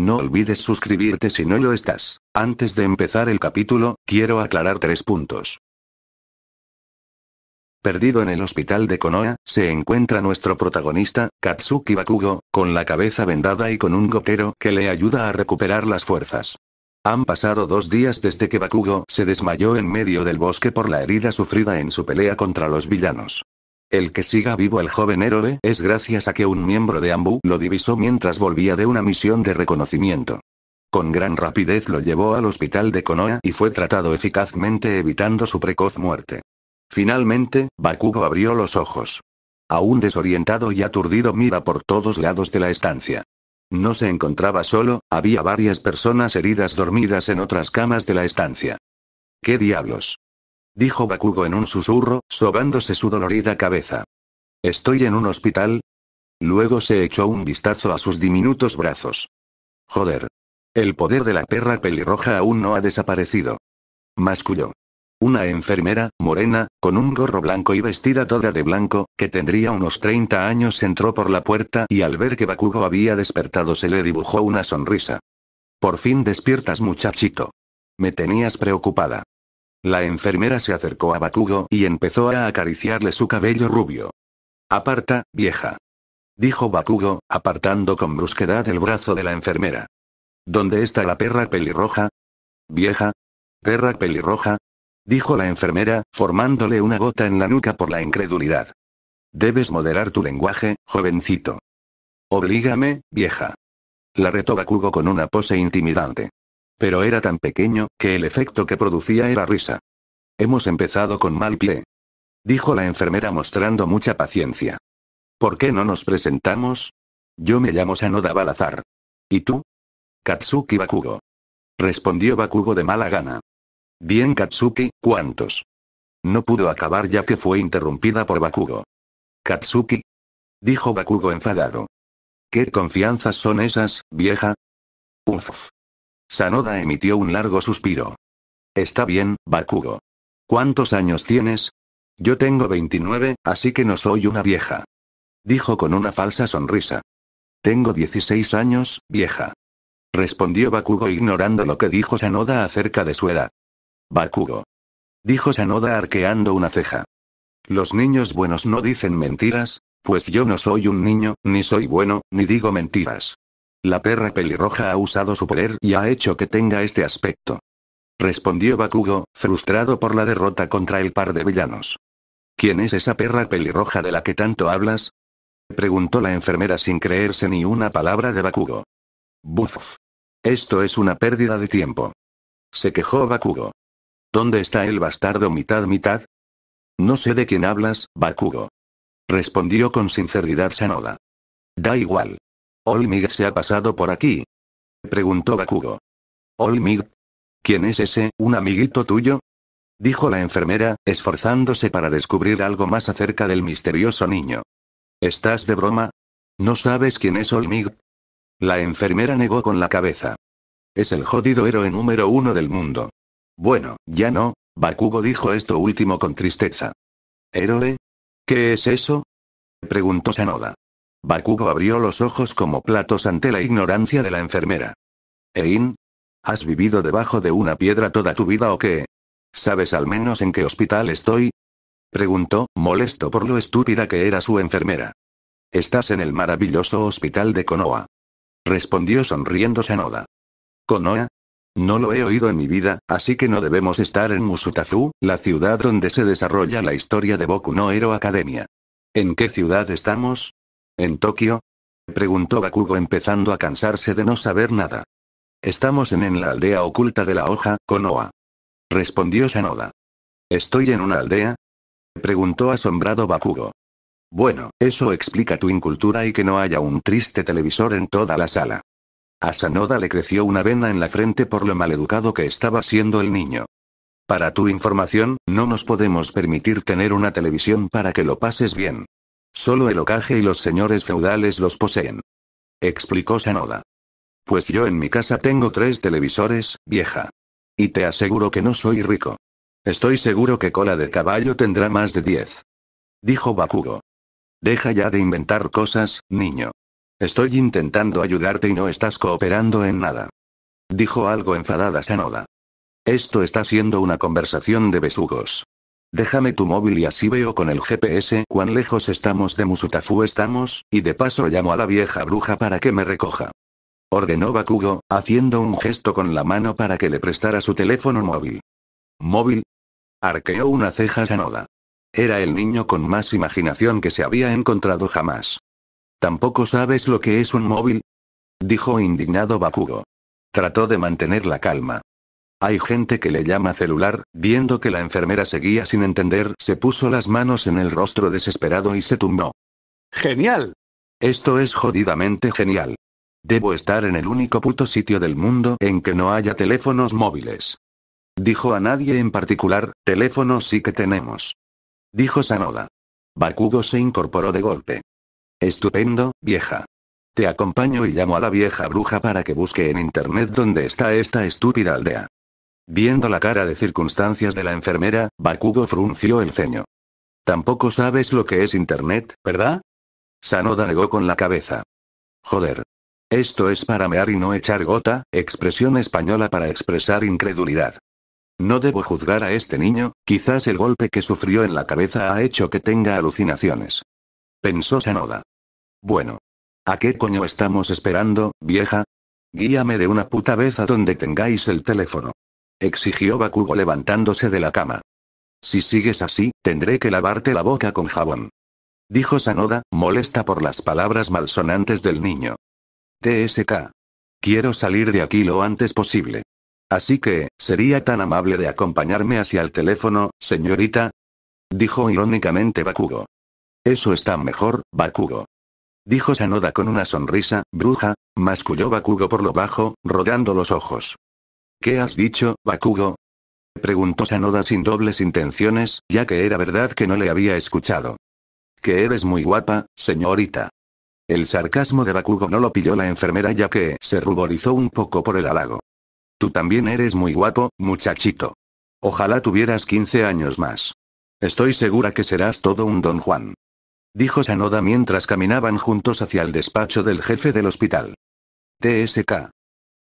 No olvides suscribirte si no lo estás. Antes de empezar el capítulo, quiero aclarar tres puntos. Perdido en el hospital de Konoha, se encuentra nuestro protagonista, Katsuki Bakugo, con la cabeza vendada y con un gotero que le ayuda a recuperar las fuerzas. Han pasado dos días desde que Bakugo se desmayó en medio del bosque por la herida sufrida en su pelea contra los villanos. El que siga vivo al joven héroe es gracias a que un miembro de Ambu lo divisó mientras volvía de una misión de reconocimiento. Con gran rapidez lo llevó al hospital de Konoha y fue tratado eficazmente evitando su precoz muerte. Finalmente, Bakugo abrió los ojos. Aún desorientado y aturdido mira por todos lados de la estancia. No se encontraba solo, había varias personas heridas dormidas en otras camas de la estancia. ¿Qué diablos? dijo Bakugo en un susurro, sobándose su dolorida cabeza. ¿Estoy en un hospital? Luego se echó un vistazo a sus diminutos brazos. Joder. El poder de la perra pelirroja aún no ha desaparecido. Masculló. Una enfermera, morena, con un gorro blanco y vestida toda de blanco, que tendría unos 30 años entró por la puerta y al ver que Bakugo había despertado se le dibujó una sonrisa. Por fin despiertas muchachito. Me tenías preocupada. La enfermera se acercó a Bakugo y empezó a acariciarle su cabello rubio. Aparta, vieja. Dijo Bakugo, apartando con brusquedad el brazo de la enfermera. ¿Dónde está la perra pelirroja? Vieja. Perra pelirroja. Dijo la enfermera, formándole una gota en la nuca por la incredulidad. Debes moderar tu lenguaje, jovencito. Oblígame, vieja. La retó Bakugo con una pose intimidante. Pero era tan pequeño, que el efecto que producía era risa. Hemos empezado con mal pie. Dijo la enfermera mostrando mucha paciencia. ¿Por qué no nos presentamos? Yo me llamo Sanoda Balazar. ¿Y tú? Katsuki Bakugo. Respondió Bakugo de mala gana. Bien Katsuki, ¿cuántos? No pudo acabar ya que fue interrumpida por Bakugo. Katsuki. Dijo Bakugo enfadado. ¿Qué confianzas son esas, vieja? Uf. Sanoda emitió un largo suspiro. Está bien, Bakugo. ¿Cuántos años tienes? Yo tengo 29, así que no soy una vieja. Dijo con una falsa sonrisa. Tengo 16 años, vieja. Respondió Bakugo ignorando lo que dijo Sanoda acerca de su edad. Bakugo. Dijo Sanoda arqueando una ceja. Los niños buenos no dicen mentiras, pues yo no soy un niño, ni soy bueno, ni digo mentiras. La perra pelirroja ha usado su poder y ha hecho que tenga este aspecto. Respondió Bakugo, frustrado por la derrota contra el par de villanos. ¿Quién es esa perra pelirroja de la que tanto hablas? Preguntó la enfermera sin creerse ni una palabra de Bakugo. Buf. Esto es una pérdida de tiempo. Se quejó Bakugo. ¿Dónde está el bastardo mitad-mitad? No sé de quién hablas, Bakugo. Respondió con sinceridad Sanoda. Da igual. Olmig se ha pasado por aquí. Preguntó Bakugo. Olmig. ¿Quién es ese, un amiguito tuyo? Dijo la enfermera, esforzándose para descubrir algo más acerca del misterioso niño. ¿Estás de broma? ¿No sabes quién es Olmig? La enfermera negó con la cabeza. Es el jodido héroe número uno del mundo. Bueno, ya no, Bakugo dijo esto último con tristeza. ¿Héroe? ¿Qué es eso? Preguntó Sanoda. Bakugo abrió los ojos como platos ante la ignorancia de la enfermera. Ein, ¿Has vivido debajo de una piedra toda tu vida o qué? ¿Sabes al menos en qué hospital estoy? Preguntó, molesto por lo estúpida que era su enfermera. Estás en el maravilloso hospital de Konoa? Respondió sonriendo Sanoda. ¿Konoha? No lo he oído en mi vida, así que no debemos estar en Musutazu, la ciudad donde se desarrolla la historia de Boku no Hero Academia. ¿En qué ciudad estamos? ¿En Tokio? Preguntó Bakugo empezando a cansarse de no saber nada. Estamos en, la aldea oculta de la hoja, Konoha. Respondió Sanoda. ¿Estoy en una aldea? Preguntó asombrado Bakugo. Bueno, eso explica tu incultura y que no haya un triste televisor en toda la sala. A Sanoda le creció una vena en la frente por lo maleducado que estaba siendo el niño. Para tu información, no nos podemos permitir tener una televisión para que lo pases bien. Solo el ocaje y los señores feudales los poseen. Explicó Sanoda. Pues yo en mi casa tengo tres televisores, vieja. Y te aseguro que no soy rico. Estoy seguro que cola de caballo tendrá más de diez. Dijo Bakugo. Deja ya de inventar cosas, niño. Estoy intentando ayudarte y no estás cooperando en nada. Dijo algo enfadada Sanoda. Esto está siendo una conversación de besugos. Déjame tu móvil y así veo con el GPS cuán lejos estamos de Musutafu estamos, y de paso llamo a la vieja bruja para que me recoja. Ordenó Bakugo, haciendo un gesto con la mano para que le prestara su teléfono móvil. ¿Móvil? Arqueó una ceja Sanoda. Era el niño con más imaginación que se había encontrado jamás. ¿Tampoco sabes lo que es un móvil? Dijo indignado Bakugo. Trató de mantener la calma. Hay gente que le llama celular, viendo que la enfermera seguía sin entender, se puso las manos en el rostro desesperado y se tumbó. ¡Genial! Esto es jodidamente genial. Debo estar en el único puto sitio del mundo en que no haya teléfonos móviles. Dijo a nadie en particular, teléfonos sí que tenemos. Dijo Sanoda. Bakugo se incorporó de golpe. Estupendo, vieja. Te acompaño y llamo a la vieja bruja para que busque en internet dónde está esta estúpida aldea. Viendo la cara de circunstancias de la enfermera, Bakugo frunció el ceño. Tampoco sabes lo que es Internet, ¿verdad? Sanoda negó con la cabeza. Joder. Esto es para mear y no echar gota, expresión española para expresar incredulidad. No debo juzgar a este niño, quizás el golpe que sufrió en la cabeza ha hecho que tenga alucinaciones. Pensó Sanoda. Bueno. ¿A qué coño estamos esperando, vieja? Guíame de una puta vez a donde tengáis el teléfono exigió Bakugo levantándose de la cama. Si sigues así, tendré que lavarte la boca con jabón. Dijo Sanoda, molesta por las palabras malsonantes del niño. TSK. Quiero salir de aquí lo antes posible. Así que, ¿sería tan amable de acompañarme hacia el teléfono, señorita? Dijo irónicamente Bakugo. Eso está mejor, Bakugo. Dijo Sanoda con una sonrisa, bruja, masculló Bakugo por lo bajo, rodando los ojos. ¿Qué has dicho, Bakugo? Preguntó Sanoda sin dobles intenciones, ya que era verdad que no le había escuchado. Que eres muy guapa, señorita. El sarcasmo de Bakugo no lo pilló la enfermera ya que se ruborizó un poco por el halago. Tú también eres muy guapo, muchachito. Ojalá tuvieras 15 años más. Estoy segura que serás todo un don Juan. Dijo Sanoda mientras caminaban juntos hacia el despacho del jefe del hospital. TSK.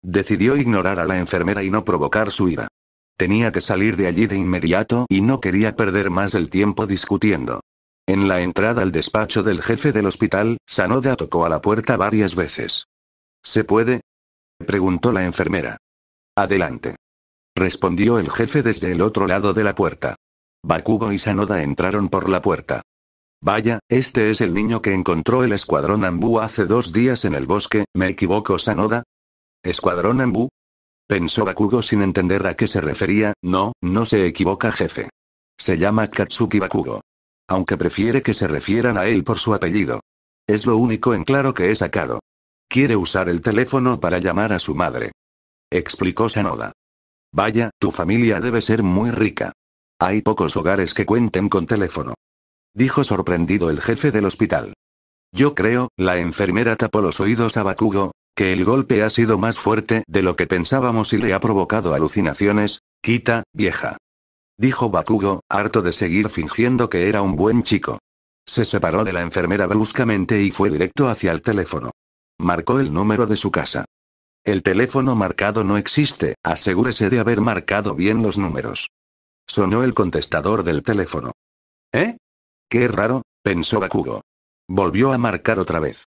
Decidió ignorar a la enfermera y no provocar su ira. Tenía que salir de allí de inmediato y no quería perder más el tiempo discutiendo. En la entrada al despacho del jefe del hospital, Sanoda tocó a la puerta varias veces. ¿Se puede? preguntó la enfermera. Adelante. Respondió el jefe desde el otro lado de la puerta. Bakugo y Sanoda entraron por la puerta. Vaya, este es el niño que encontró el escuadrón Ambu hace dos días en el bosque, ¿me equivoco Sanoda? ¿Escuadrón Ambu? Pensó Bakugo sin entender a qué se refería, no, no se equivoca jefe. Se llama Katsuki Bakugo. Aunque prefiere que se refieran a él por su apellido. Es lo único en claro que he sacado. Quiere usar el teléfono para llamar a su madre. Explicó Sanoda. Vaya, tu familia debe ser muy rica. Hay pocos hogares que cuenten con teléfono. Dijo sorprendido el jefe del hospital. Yo creo, la enfermera tapó los oídos a Bakugo, que el golpe ha sido más fuerte de lo que pensábamos y le ha provocado alucinaciones, quita, vieja. Dijo Bakugo, harto de seguir fingiendo que era un buen chico. Se separó de la enfermera bruscamente y fue directo hacia el teléfono. Marcó el número de su casa. El teléfono marcado no existe, asegúrese de haber marcado bien los números. Sonó el contestador del teléfono. ¿Eh? Qué raro, pensó Bakugo. Volvió a marcar otra vez.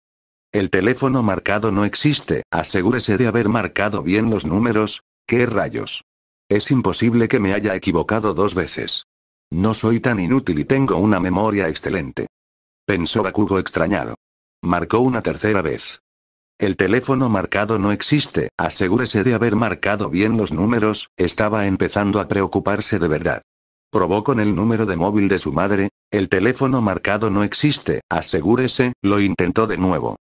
El teléfono marcado no existe, asegúrese de haber marcado bien los números. ¿Qué rayos? Es imposible que me haya equivocado dos veces. No soy tan inútil y tengo una memoria excelente. Pensó Bakugo extrañado. Marcó una tercera vez. El teléfono marcado no existe, asegúrese de haber marcado bien los números, estaba empezando a preocuparse de verdad. Probó con el número de móvil de su madre, el teléfono marcado no existe, asegúrese, lo intentó de nuevo.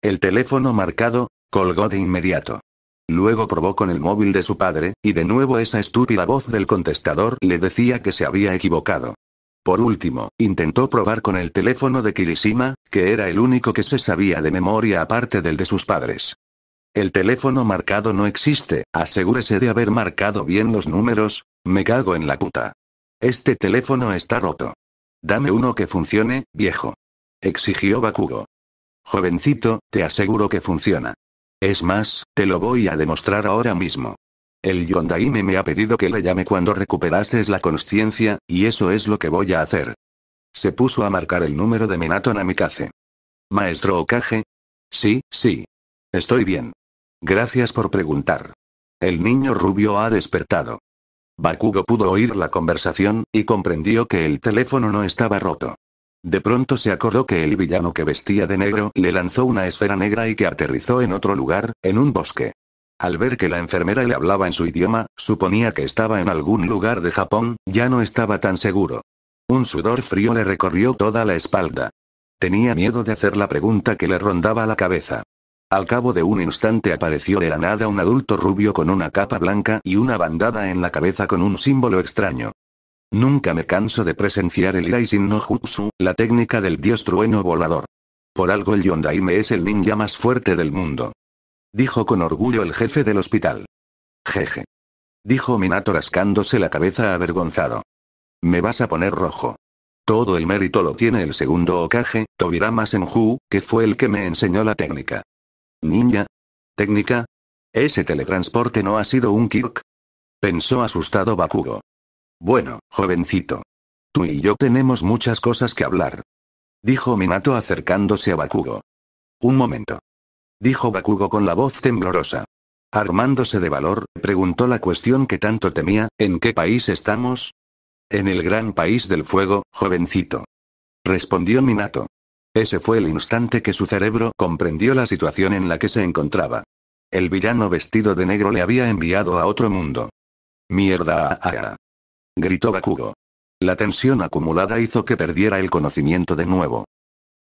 El teléfono marcado, colgó de inmediato. Luego probó con el móvil de su padre, y de nuevo esa estúpida voz del contestador le decía que se había equivocado. Por último, intentó probar con el teléfono de Kirishima, que era el único que se sabía de memoria aparte del de sus padres. El teléfono marcado no existe, asegúrese de haber marcado bien los números, me cago en la puta. Este teléfono está roto. Dame uno que funcione, viejo. Exigió Bakugo. Jovencito, te aseguro que funciona. Es más, te lo voy a demostrar ahora mismo. El Yondaime me ha pedido que le llame cuando recuperases la conciencia, y eso es lo que voy a hacer. Se puso a marcar el número de Minato Namikaze. Maestro Okage. Sí, sí. Estoy bien. Gracias por preguntar. El niño rubio ha despertado. Bakugo pudo oír la conversación, y comprendió que el teléfono no estaba roto. De pronto se acordó que el villano que vestía de negro le lanzó una esfera negra y que aterrizó en otro lugar, en un bosque. Al ver que la enfermera le hablaba en su idioma, suponía que estaba en algún lugar de Japón, ya no estaba tan seguro. Un sudor frío le recorrió toda la espalda. Tenía miedo de hacer la pregunta que le rondaba la cabeza. Al cabo de un instante apareció de la nada un adulto rubio con una capa blanca y una bandada en la cabeza con un símbolo extraño. Nunca me canso de presenciar el Iraisin no Jutsu, la técnica del dios trueno volador. Por algo el Yondaime es el ninja más fuerte del mundo. Dijo con orgullo el jefe del hospital. Jeje. Dijo Minato rascándose la cabeza avergonzado. Me vas a poner rojo. Todo el mérito lo tiene el segundo Okage, Tobirama Senju, que fue el que me enseñó la técnica. Ninja. Técnica. Ese teletransporte no ha sido un Kirk. Pensó asustado Bakugo. Bueno, jovencito. Tú y yo tenemos muchas cosas que hablar. Dijo Minato acercándose a Bakugo. Un momento. Dijo Bakugo con la voz temblorosa. Armándose de valor, preguntó la cuestión que tanto temía, ¿en qué país estamos? En el gran país del fuego, jovencito. Respondió Minato. Ese fue el instante que su cerebro comprendió la situación en la que se encontraba. El villano vestido de negro le había enviado a otro mundo. Mierda. Ah, ah, ah gritó Bakugo. La tensión acumulada hizo que perdiera el conocimiento de nuevo.